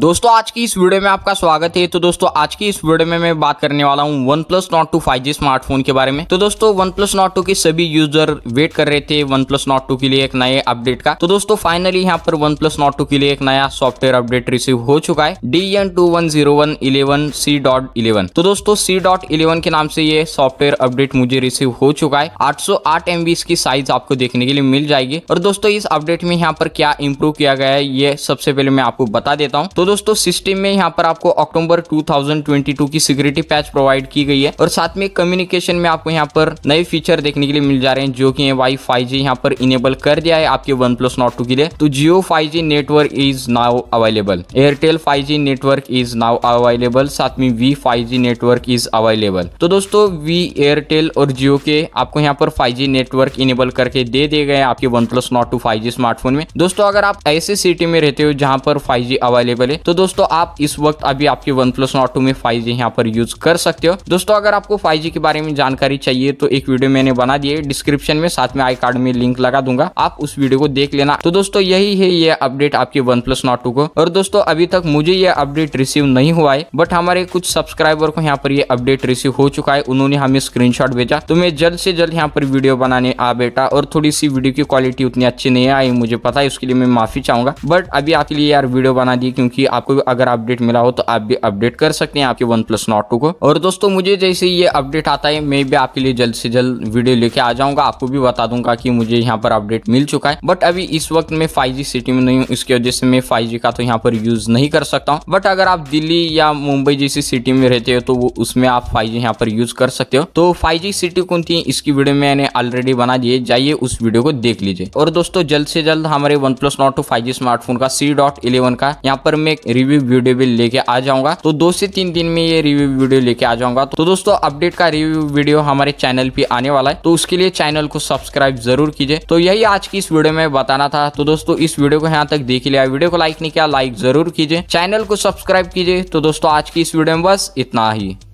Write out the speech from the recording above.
दोस्तों आज की इस वीडियो में आपका स्वागत है तो दोस्तों आज की इस वीडियो में मैं बात करने वाला हूँ OnePlus Nord two five G smartphone के बारे में तो दोस्तों वन प्लस नॉट टू के सभी यूजर वेट कर रहे थे वन प्लस नॉट टू के लिए एक नए अपडेट का तो दोस्तों फाइनली यहाँ पर वन प्लस नॉट टू के लिए एक नया सॉफ्टवेयर अपडेट रिसीव हो चुका है D N two one zero one eleven C dot eleven तो दोस्तों सी डॉट इलेवन के नाम से ये सॉफ्टवेयर अपडेट मुझे रिसीव हो चुका है आठ सौ आठ एमबी इसकी साइज आपको देखने के लिए मिल जाएगी और दोस्तों इस अपडेट में यहाँ पर क्या इम्प्रूव किया गया है ये सबसे पहले मैं आपको बता देता हूँ तो दोस्तों सिस्टम में यहाँ पर आपको अक्टूबर 2022 की सिक्योरिटी पैच प्रोवाइड की गई है और साथ में कम्युनिकेशन में आपको यहाँ पर नए फीचर देखने के लिए मिल जा रहे हैं जो की वाई फाइव जी यहाँ पर इनेबल कर दिया है आपके वन प्लस नॉट टू के लिए तो Jio five G network is now available Airtel five G network is now available साथ में Vi five G network is available तो दोस्तों वी एयरटेल और जियो के आपको यहाँ पर फाइव जी नेटवर्क इनेबल करके दे दिए गए आपके OnePlus Nord two five G smartphone में दोस्तों अगर आप ऐसे सिटी में रहते हो जहाँ पर फाइव जी अवेलेबल पहले तो दोस्तों आप इस वक्त अभी आपके वन प्लस नॉट टू में फाइव जी यहाँ पर यूज कर सकते हो दोस्तों अगर आपको फाइव के बारे में जानकारी चाहिए तो एक वीडियो मैंने बना दिया डिस्क्रिप्शन में साथ में आई कार्ड में लिंक लगा दूंगा आप उस वीडियो को देख लेना तो दोस्तों यही है ये अपडेट आपके वन प्लस नॉट टू को और दोस्तों अभी तक मुझे ये अपडेट रिसीव नहीं हुआ है बट हमारे कुछ सब्सक्राइबर को यहाँ पर ये अपडेट रिसीव हो चुका है उन्होंने हमें स्क्रीनशॉट भेजा तो मैं जल्द से जल्द यहाँ पर वीडियो बनाने आ बेटा और थोड़ी सी वीडियो की क्वालिटी उतनी अच्छी नहीं आई मुझे पता है उसके लिए मैं माफी चाहूंगा बट अभी आपके लिए यार वीडियो बना दी क्योंकि क्योंकि आपको अगर अपडेट मिला हो तो आप भी अपडेट कर सकते हैं आपके वन प्लस नॉट टू को और दोस्तों मुझे जैसे ये अपडेट आता है मैं भी आपके लिए जल्द से जल्द वीडियो लेके आ जाऊंगा आपको भी बता दूंगा कि मुझे यहाँ पर अपडेट मिल चुका है बट अभी इस वक्त मैं फाइव सिटी में नहीं हूँ इसकी वजह से मैं फाइव का तो यहाँ पर यूज नहीं कर सकता हूँ बट अगर आप दिल्ली या मुंबई जैसी सिटी में रहते हो तो वो उसमें आप फाइव यहाँ पर यूज कर सकते हो तो फाइव सिटी कौन थी इसकी वीडियो मैंने ऑलरेडी बना दी जाइए उस वीडियो को देख लीजिए और दोस्तों जल्द से जल्द हमारे OnePlus Nord two five smartphone का सी डॉट इलेवन का यहाँ पर में रिव्यू वीडियो भी लेके आ जाऊंगा तो दो से तीन दिन में ये रिव्यू वीडियो लेके आ जाऊंगा तो दोस्तों अपडेट का रिव्यू वीडियो हमारे चैनल पे आने वाला है तो उसके लिए चैनल को सब्सक्राइब जरूर कीजिए तो यही आज की इस वीडियो में बताना था तो दोस्तों इस वीडियो को यहाँ तक देख लिया वीडियो को लाइक नहीं किया लाइक जरूर कीजिए चैनल को सब्सक्राइब कीजिए तो दोस्तों आज की इस वीडियो में बस इतना ही